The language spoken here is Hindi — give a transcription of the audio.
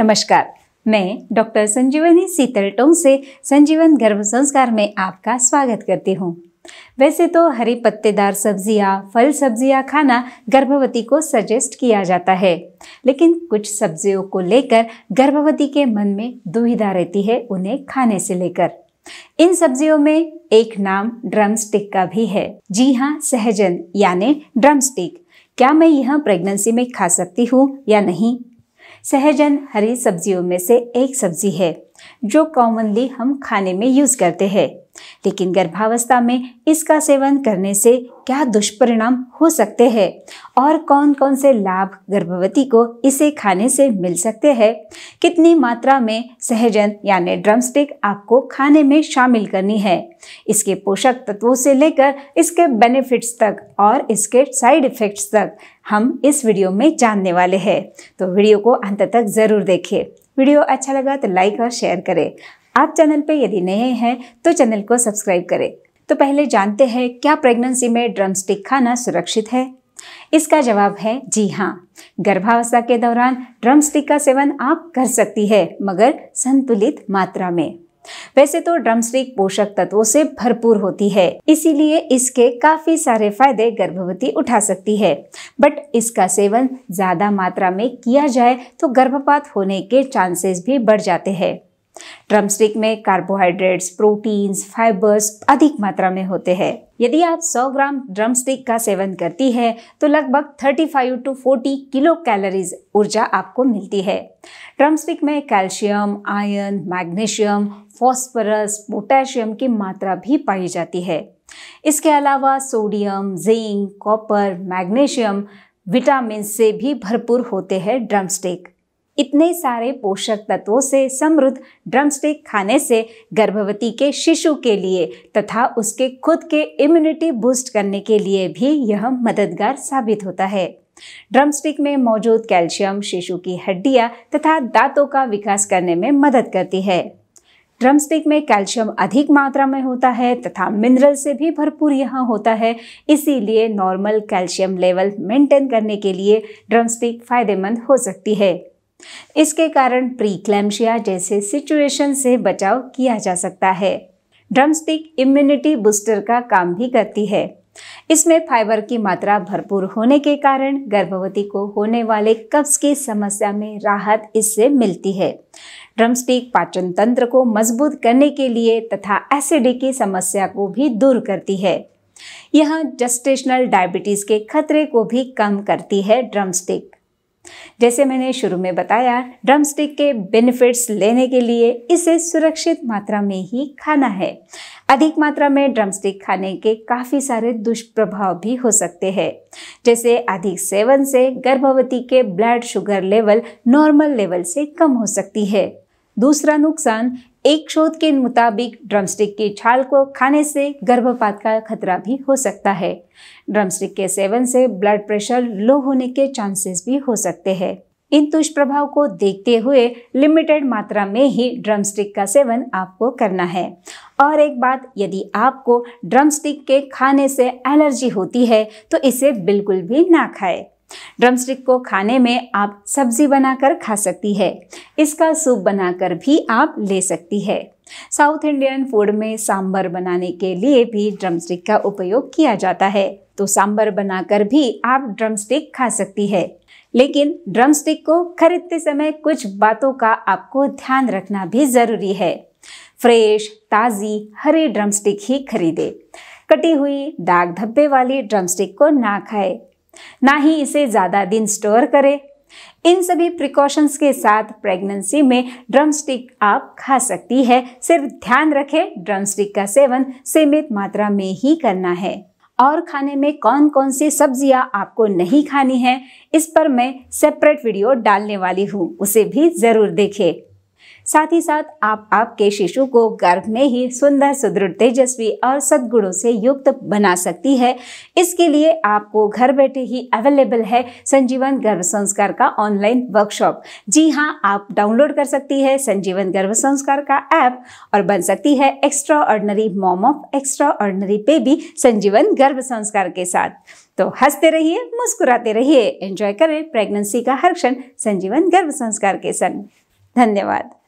नमस्कार मैं डॉक्टर संजीवनी सीतल टोंग से संजीवन गर्भ संस्कार में आपका स्वागत करती हूँ वैसे तो हरी पत्तेदार सब्जियाँ फल सब्जियाँ खाना गर्भवती को सजेस्ट किया जाता है लेकिन कुछ सब्जियों को लेकर गर्भवती के मन में दुविधा रहती है उन्हें खाने से लेकर इन सब्जियों में एक नाम ड्रम स्टिक का भी है जी हाँ सहजन यानी ड्रम स्टिक क्या मैं यह प्रेगनेंसी में खा सकती हूँ या नहीं सहजन हरी सब्जियों में से एक सब्जी है जो कॉमनली हम खाने में यूज़ करते हैं लेकिन गर्भावस्था में इसका सेवन करने से क्या दुष्परिणाम हो सकते हैं और कौन कौन से लाभ गर्भवती को इसे खाने से मिल सकते हैं कितनी मात्रा में सहजन यानी ड्रमस्टिक आपको खाने में शामिल करनी है इसके पोषक तत्वों से लेकर इसके बेनिफिट्स तक और इसके साइड इफ़ेक्ट्स तक हम इस वीडियो में जानने वाले हैं तो वीडियो को अंत तक ज़रूर देखें वीडियो अच्छा लगा तो लाइक और शेयर करें आप चैनल पर यदि नए हैं तो चैनल को सब्सक्राइब करें तो पहले जानते हैं क्या प्रेगनेंसी में ड्रम स्टिक खाना सुरक्षित है इसका जवाब है जी हाँ गर्भावस्था के दौरान ड्रम स्टिक का सेवन आप कर सकती है मगर संतुलित मात्रा में वैसे तो ड्रम स्टिक पोषक तत्वों से भरपूर होती है इसीलिए इसके काफी सारे फायदे गर्भवती उठा सकती है बट इसका सेवन ज्यादा मात्रा में किया जाए तो गर्भपात होने के चांसेस भी बढ़ जाते हैं ड्रमस्टिक में कार्बोहाइड्रेट्स प्रोटीन्स फाइबर्स अधिक मात्रा में होते हैं यदि आप 100 ग्राम ड्रमस्टिक का सेवन करती है तो लगभग 35 टू 40 किलो कैलोरीज ऊर्जा आपको मिलती है ड्रमस्टिक में calcium iron magnesium phosphorus potassium की मात्रा भी पाई जाती है इसके अलावा sodium zinc copper magnesium vitamin से भी भरपूर होते हैं ड्रमस्टिक इतने सारे पोषक तत्वों से समृद्ध ड्रमस्टिक खाने से गर्भवती के शिशु के लिए तथा उसके खुद के इम्यूनिटी बूस्ट करने के लिए भी यह मददगार साबित होता है ड्रमस्टिक में मौजूद कैल्शियम शिशु की हड्डियां तथा दांतों का विकास करने में मदद करती है ड्रमस्टिक में कैल्शियम अधिक मात्रा में होता है तथा मिनरल से भी भरपूर यहाँ होता है इसीलिए नॉर्मल कैल्शियम लेवल मेंटेन करने के लिए ड्रमस्टिक फायदेमंद हो सकती है इसके कारण प्री क्लैम्शिया जैसे सिचुएशन से बचाव किया जा सकता है ड्रमस्टिक इम्यूनिटी बूस्टर का काम भी करती है इसमें फाइबर की मात्रा भरपूर होने के कारण गर्भवती को होने वाले कब्ज की समस्या में राहत इससे मिलती है ड्रमस्टिक पाचन तंत्र को मजबूत करने के लिए तथा एसिडी की समस्या को भी दूर करती है यह जस्टेशनल डायबिटीज़ के खतरे को भी कम करती है ड्रमस्टिक जैसे मैंने शुरू में बताया ड्रमस्टिक के बेनिफिट्स लेने के लिए इसे सुरक्षित मात्रा में ही खाना है अधिक मात्रा में ड्रमस्टिक खाने के काफ़ी सारे दुष्प्रभाव भी हो सकते हैं जैसे अधिक सेवन से गर्भवती के blood sugar level normal level से कम हो सकती है दूसरा नुकसान एक शोध के मुताबिक ड्रमस्टिक की छाल को खाने से गर्भपात का खतरा भी हो सकता है ड्रमस्टिक के सेवन से ब्लड प्रेशर लो होने के चांसेस भी हो सकते हैं इन दुष्प्रभाव को देखते हुए लिमिटेड मात्रा में ही ड्रमस्टिक का सेवन आपको करना है और एक बात यदि आपको ड्रम स्टिक के खाने से एलर्जी होती है तो इसे बिल्कुल भी ना खाएं। ड्रम स्टिक को खाने में आप सब्जी बनाकर खा सकती है इसका सूप बनाकर भी आप ले सकती है साउथ इंडियन फूड में सांबर बनाने के लिए भी ड्रम स्टिक का उपयोग किया जाता है तो सांबर बनाकर भी आप ड्रम स्टिक खा सकती है लेकिन ड्रम स्टिक को खरीदते समय कुछ बातों का आपको ध्यान रखना भी ज़रूरी है फ्रेश ताज़ी हरी ड्रम स्टिक ही खरीदे कटी हुई दाग धब्बे वाली ड्रम स्टिक को ना खाए ना ही इसे ज़्यादा दिन स्टोर करें इन सभी प्रिकॉशंस के साथ प्रेगनेंसी में ड्रमस्टिक आप खा सकती है सिर्फ ध्यान रखें ड्रमस्टिक का सेवन सीमित मात्रा में ही करना है और खाने में कौन कौन सी सब्जियां आपको नहीं खानी है इस पर मैं सेपरेट वीडियो डालने वाली हूँ उसे भी ज़रूर देखें साथ ही साथ आप आपके शिशु को गर्भ में ही सुंदर सुदृढ़ तेजस्वी और सद्गुणों से युक्त बना सकती है इसके लिए आपको घर बैठे ही अवेलेबल है संजीवन गर्भ संस्कार का ऑनलाइन वर्कशॉप जी हाँ आप डाउनलोड कर सकती है संजीवन गर्भ संस्कार का ऐप और बन सकती है extraordinary mom of extraordinary baby Sanjeevan गर्भ संस्कार के साथ तो हंसते रहिए मुस्कुराते रहिए एंजॉय करें प्रेगनेंसी का हर क्षण संजीवन गर्भ संस्कार के संग धन्यवाद